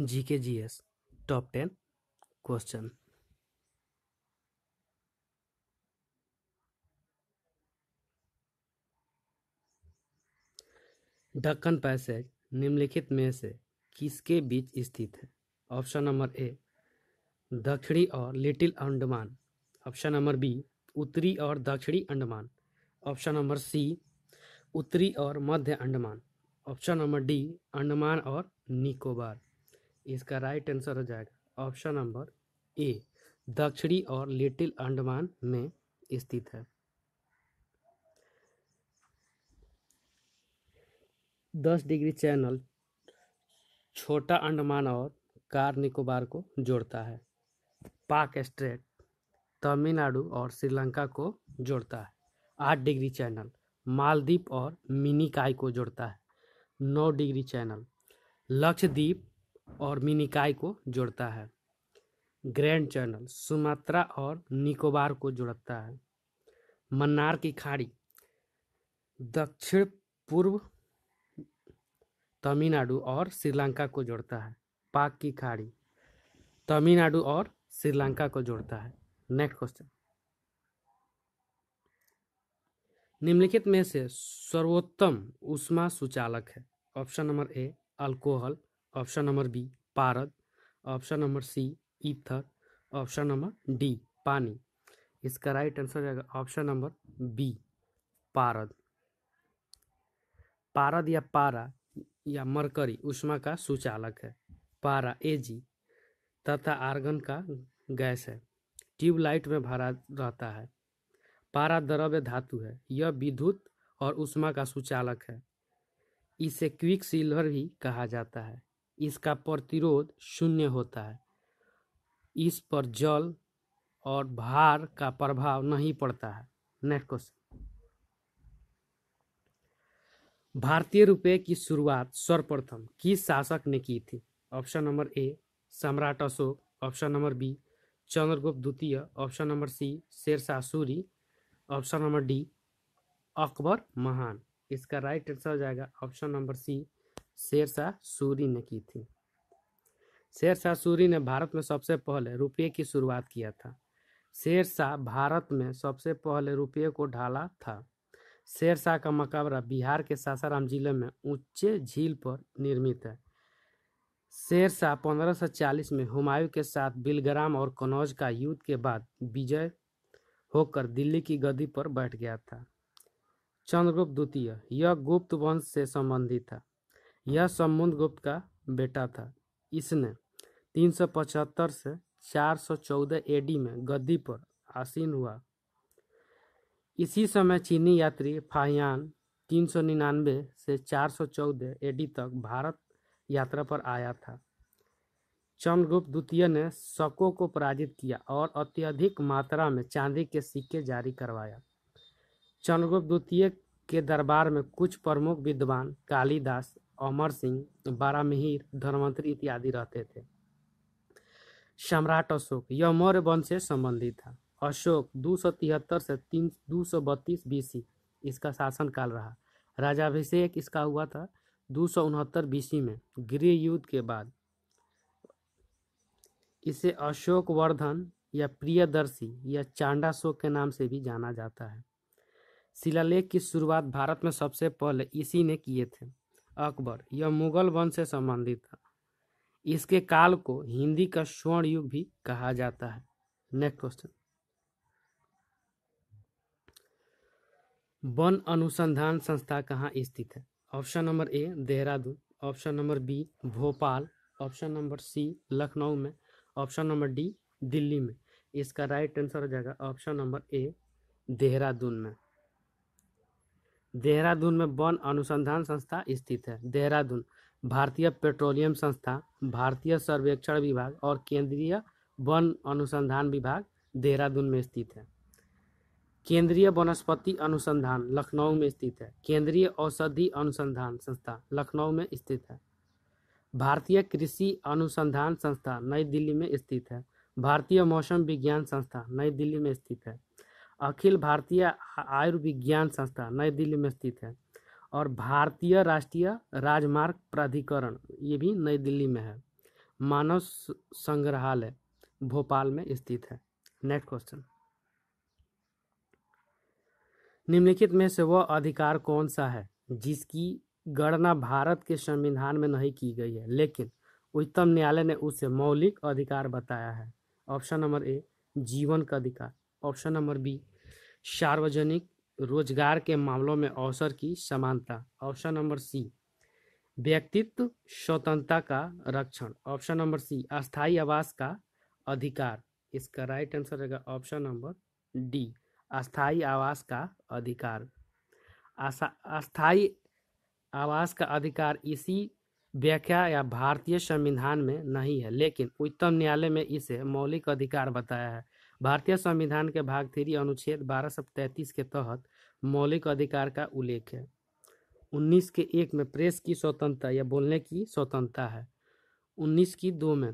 जी K G S top ten question ढक्कन passage निम्नलिखित में से किसके बीच स्थित है ऑप्शन नंबर ए दक्षिणी और little Andaman option number B उत्तरी और दक्षिणी अंडमान ऑप्शन नंबर सी उत्तरी और मध्य Andaman option number D Andaman और निकोबार इसका राइट आंसर हो जाएगा ऑप्शन नंबर ए दक्षिणी और लिटिल अंडमान में स्थित है दस डिग्री चैनल छोटा अंडमान और कार निकोबार को जोड़ता है पाक स्ट्रेट तमिलनाडु और श्रीलंका को जोड़ता है आठ डिग्री चैनल मालदीप और मिनीकाय को जोड़ता है नौ डिग्री चैनल लक्षद्वीप और मिनिकाय को जोड़ता है ग्रैंड चैनल सुमात्रा और निकोबार को जोड़ता है मन्नार की खाड़ी दक्षिण पूर्व तमिलनाडु और श्रीलंका को जोड़ता है पाक की खाड़ी तमिलनाडु और श्रीलंका को जोड़ता है नेक्स्ट क्वेश्चन निम्नलिखित में से सर्वोत्तम उष्मा सुचालक है option number A alcohol option number B पारद option number C ether option number D पानी इसका राइट आंसर जाएगा ऑप्शन नंबर बी पारद पारद या पारा या मरकरी उष्मा का सुचालक है पारा एजी तथा आर्गन का गैस है ट्यूबलाइट में भरा रहता है पारा द्रव्य धातु है यह विद्युत और उष्मा का सुचालक है इसे क्विक सिल्वर भी कहा जाता है इसका प्रतिरोध शून्य होता है इस पर जल और भार का प्रभाव नहीं पड़ता है नेक्स्ट क्वेश्चन भारतीय रुपये की शुरुआत सर्वप्रथम किस शासक ने की थी ऑप्शन नंबर ए सम्राट Ashoka option number B Chandragupta द्वितीय option number C Sher Shah Suri option number D Akbar महान इसका राइट आंसर हो जाएगा option number C Sher Shah Suri ने की थी शेरशाह सूरी ने भारत में सबसे पहले रुपये की शुरुआत किया था शेरशाह भारत में सबसे पहले रुपये को ढाला था शेरशाह का मकबरा बिहार के सासाराम जिले में ऊंचे झील पर निर्मित है शेरशाह पंद्रह सौ चालीस में हुमायूं के साथ बिलग्राम और कनौज का युद्ध के बाद विजय होकर दिल्ली की गद्दी पर बैठ गया था चंद्रगुप्त द्वितीय यह गुप्त वंश से संबंधित था यह समुद्र गुप्त का बेटा था इसने 375 से 414 एडी में गद्दी पर आसीन हुआ इसी समय चीनी यात्री फायान 399 से 414 एडी तक भारत यात्रा पर आया था चंद्रगुप्त द्वितीय ने शकों को पराजित किया और अत्यधिक मात्रा में चांदी के सिक्के जारी करवाया चंद्रगुप्त द्वितीय के दरबार में कुछ प्रमुख विद्वान कालिदास अमर सिंह बारा मिहिर धर्मंत्री इत्यादि रहते थे सम्राट अशोक यह मौर्य वंश से संबंधित था अशोक दो सौ तिहत्तर से तीन दो सौ बत्तीस बीसी इसका शासनकाल रहा राजाभिषेक इसका हुआ था दो सौ उनहत्तर बीसी में गृह युद्ध के बाद इसे अशोक वर्धन या प्रियदर्शी या चांडाशोक के नाम से भी जाना जाता है शिलालेख की शुरुआत भारत में सबसे पहले इसी ने किए थे अकबर यह मुगल वंश से संबंधित था इसके काल को हिंदी का स्वर्ण युग भी कहा जाता है नेक्स्ट क्वेश्चन वन अनुसंधान संस्था कहाँ स्थित है option number A Dehradun option number B Bhopal option number C Lucknow में ऑप्शन नंबर डी दिल्ली में इसका राइट आंसर हो जाएगा ऑप्शन नंबर ए देहरादून में देहरादून में वन अनुसंधान संस्था स्थित है देहरादून भारतीय पेट्रोलियम संस्था भारतीय सर्वेक्षण विभाग और केंद्रीय वन अनुसंधान विभाग देहरादून में स्थित है केंद्रीय वनस्पति अनुसंधान लखनऊ में स्थित है केंद्रीय औषधि अनुसंधान संस्था लखनऊ में स्थित है भारतीय कृषि अनुसंधान संस्था नई दिल्ली में स्थित है भारतीय मौसम विज्ञान संस्था नई दिल्ली में स्थित है अखिल भारतीय आयुर्विज्ञान संस्था नई दिल्ली में स्थित है और भारतीय राष्ट्रीय राजमार्ग प्राधिकरण ये भी नई दिल्ली में है मानव संग्रहालय भोपाल में स्थित है नेक्स्ट क्वेश्चन निम्नलिखित में से वह अधिकार कौन सा है जिसकी गणना भारत के संविधान में नहीं की गई है लेकिन उच्चतम न्यायालय ने उसे मौलिक अधिकार बताया है ऑप्शन नंबर ए जीवन का अधिकार ऑप्शन नंबर बी सार्वजनिक रोजगार के मामलों में अवसर की समानता ऑप्शन नंबर सी व्यक्तित्व स्वतंत्रता का रक्षण ऑप्शन नंबर सी अस्थायी आवास का अधिकार इसका राइट आंसर रहेगा ऑप्शन नंबर डी अस्थायी आवास का अधिकार अस्थायी आवास का अधिकार इसी व्याख्या या भारतीय संविधान में नहीं है लेकिन उच्चतम न्यायालय में इसे मौलिक अधिकार बताया है भारतीय संविधान के भाग थ्री अनुच्छेद बारह सौ तैंतीस के तहत मौलिक अधिकार का उल्लेख है उन्नीस के एक में प्रेस की स्वतंत्रता या बोलने की स्वतंत्रता है उन्नीस की दो में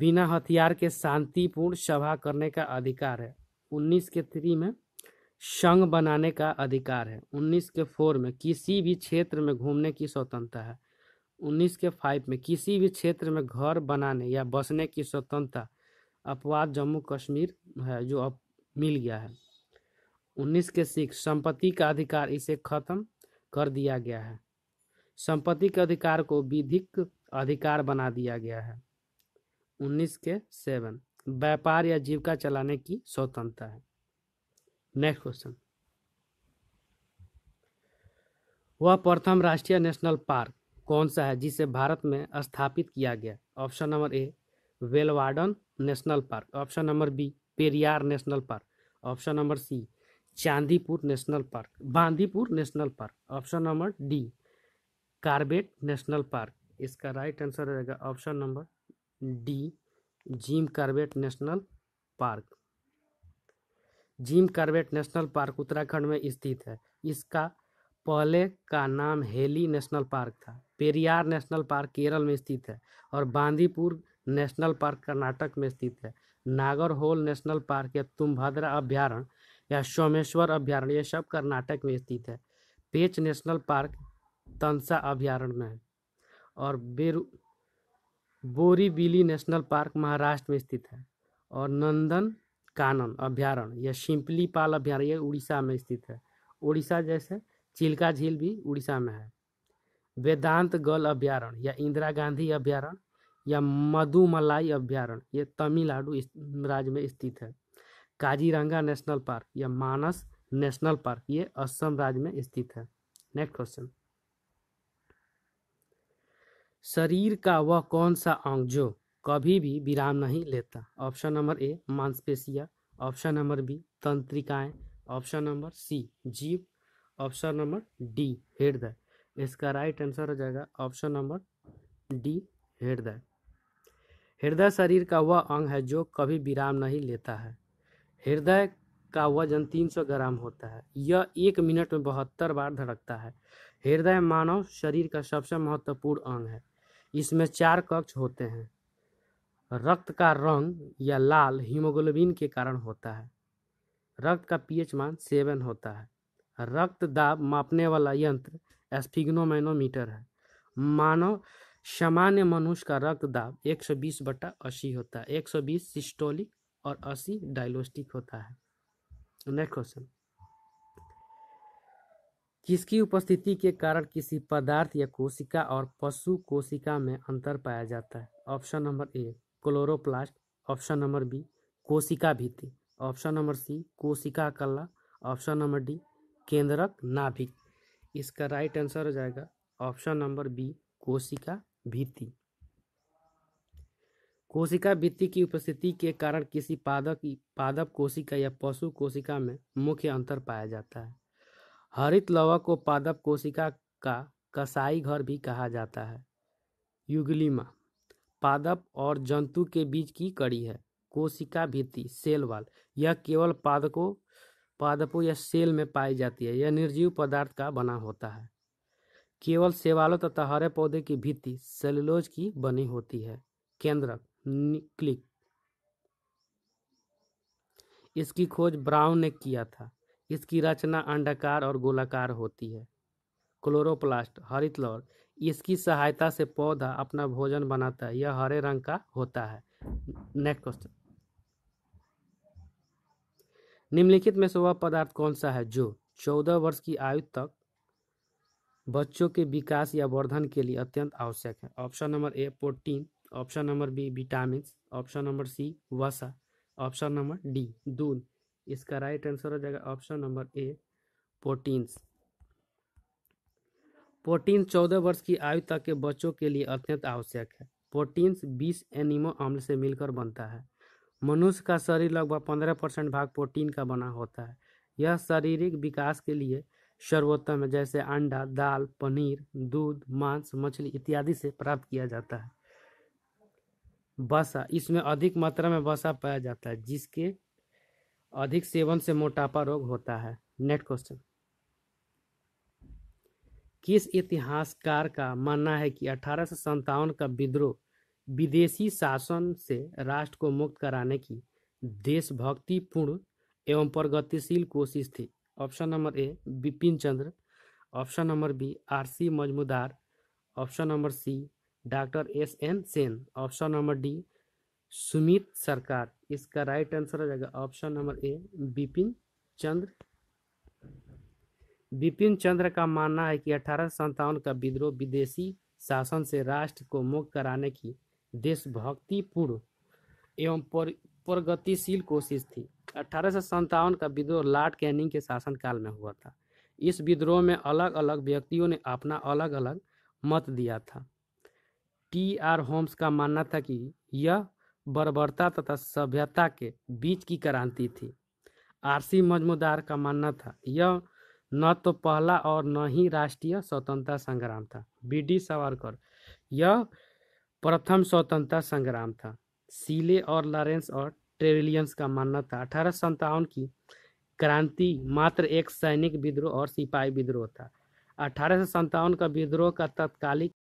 बिना हथियार के शांतिपूर्ण सभा करने का अधिकार है उन्नीस के थ्री में संघ बनाने का अधिकार है उन्नीस के फोर में किसी भी क्षेत्र में घूमने की स्वतंत्रता है उन्नीस के फाइव में किसी भी क्षेत्र में घर बनाने या बसने की स्वतंत्रता अपवाद जम्मू कश्मीर है जो अब मिल गया है उन्नीस के सिक्स संपत्ति का अधिकार इसे खत्म कर दिया गया है संपत्ति के अधिकार को विधिक अधिकार बना दिया गया है उन्नीस के सेवन व्यापार या जीविका चलाने की स्वतंत्रता है नेक्स्ट क्वेश्चन वह प्रथम राष्ट्रीय नेशनल पार्क कौन सा है जिसे भारत में स्थापित किया गया option number A Velavadar national park option number B Periyar national park option number C Chandipur national park Bandipur national park option number D Corbett national park इसका राइट आंसर रहेगा option number D Jim Corbett national park Jim Corbett national park Uttarakhand में स्थित है इसका पहले का नाम heli national park था पेरियार नेशनल पार्क केरल में स्थित है और बांदीपुर नेशनल पार्क कर्नाटक में स्थित है नागर होल नेशनल पार्क या तुम्भद्रा अभ्यारण्य या सोमेश्वर अभ्यारण्य ये सब कर्नाटक में स्थित है पेच नेशनल पार्क तंसा अभ्यारण्य में है और बेरू बोरीबिली नेशनल पार्क महाराष्ट्र में स्थित है और नंदन कानन अभ्यारण्य या पाल अभ्यारण्य उड़ीसा में स्थित है उड़ीसा जैसे चिल्का झील भी उड़ीसा में है वेदांत गल अभ्यारण्य या इंदिरा गांधी अभ्यारण्य या मधुमलाई अभ्यारण्य ये तमिलनाडु राज्य में स्थित है काजीरंगा नेशनल पार्क या मानस नेशनल पार्क ये असम राज्य में स्थित है नेक्स्ट क्वेश्चन शरीर का वह कौन सा अंग जो कभी भी विराम नहीं लेता ऑप्शन नंबर ए मांसपेशिया ऑप्शन नंबर बी तंत्रिकाएं ऑप्शन नंबर सी जीव ऑप्शन नंबर डी हृदय इसका राइट आंसर हो जाएगा ऑप्शन नंबर डी हृदय हृदय शरीर का वह अंग है जो कभी विराम नहीं लेता है हृदय का वजन 300 ग्राम होता है यह एक मिनट में बहत्तर बार धड़कता है हृदय मानव शरीर का सबसे महत्वपूर्ण अंग है इसमें चार कक्ष होते हैं रक्त का रंग या लाल हीमोग्लोबिन के कारण होता है रक्त का पीएच मान सेवन होता है रक्त दाब मापने वाला यंत्र एस्फिग्नोमैनोमीटर है मानव सामान्य मनुष्य का रक्त दाब एक सौ बीस बटा अस्सी होता है एक सौ बीस सिस्टोलिक और अस्सी डायलोस्टिक होता है नेक्स्ट क्वेश्चन किसकी उपस्थिति के कारण किसी पदार्थ या कोशिका और पशु कोशिका में अंतर पाया जाता है option number A chloroplast option number B कोशिका भित्ति ऑप्शन नंबर सी कोशिका कला ऑप्शन नंबर डी केंद्रक नाभिक इसका राइट आंसर हो जाएगा ऑप्शन नंबर बी कोशिका भित्ति कोशिका भित्ति की उपस्थिति के कारण किसी पादक पादप कोशिका या पशु कोशिका में मुख्य अंतर पाया जाता है हरित लवक को पादप कोशिका का कसाई घर भी कहा जाता है युगलिमा पादप और जंतु के बीच की कड़ी है कोशिका भित्ति सेल वाल यह केवल पादकों पादपों या सेल में पाई जाती है यह निर्जीव पदार्थ का बना होता है केवल सेवालों तथा हरे पौधे की भित्ति सेलुलोज की बनी होती है केंद्रक क्लिक इसकी खोज ब्राउन ने किया था इसकी रचना अंडाकार और गोलाकार होती है क्लोरोप्लास्ट हरित लौर इसकी सहायता से पौधा अपना भोजन बनाता है यह हरे रंग का होता है नेक्स्ट क्वेश्चन निम्नलिखित में से वह पदार्थ कौन सा है जो चौदह वर्ष की आयु तक बच्चों के विकास या वर्धन के लिए अत्यंत आवश्यक है option number A protein option number B vitamin option number C वसा ऑप्शन नंबर डी दूध इसका राइट आंसर हो जाएगा option number A proteins protein चौदह वर्ष की आयु तक के बच्चों के लिए अत्यंत आवश्यक है प्रोटीन्स बीस एनिमो अम्ल से मिलकर बनता है मनुष्य का शरीर लगभग पंद्रह परसेंट भाग प्रोटीन का बना होता है यह शारीरिक विकास के लिए सर्वोत्तम है जैसे अंडा दाल पनीर दूध मांस मछली इत्यादि से प्राप्त किया जाता है वसा इसमें अधिक मात्रा में बसा पाया जाता है जिसके अधिक सेवन से मोटापा रोग होता है नेक्स्ट क्वेश्चन किस इतिहासकार का मानना है कि अठारह सौ सत्तावन का विद्रोह विदेशी शासन से राष्ट्र को मुक्त कराने की देशभक्तिपूर्ण एवं प्रगतिशील कोशिश थी option number A Bipin Chandra option number B R C Majumdar option number C doctor S N Sen option number D Sumit Sarkar इसका राइट आंसर हो जाएगा option number A Bipin Chandra Bipin Chandra का मानना है कि अठारह सौ का विद्रोह विदेशी शासन से राष्ट्र को मुक्त कराने की देशभक्तिपूर्ण एवं प्रगतिशील कोशिश थी अठारह का विद्रोह लॉर्ड कैनिंग के शासनकाल में हुआ था इस विद्रोह में अलग अलग व्यक्तियों ने अपना अलग अलग मत दिया था टी आर होम्स का मानना था कि यह बर्बरता तथा सभ्यता के बीच की क्रांति थी आरसी मजमूदार का मानना था यह न तो पहला और न ही राष्ट्रीय स्वतंत्रता संग्राम था बी डी सावरकर यह प्रथम स्वतंत्रता संग्राम था सीले और लॉरेंस और ट्रेविलियंस का मानना था अठारह की क्रांति मात्र एक सैनिक विद्रोह और सिपाही विद्रोह था अठारह सौ का विद्रोह का तत्कालिक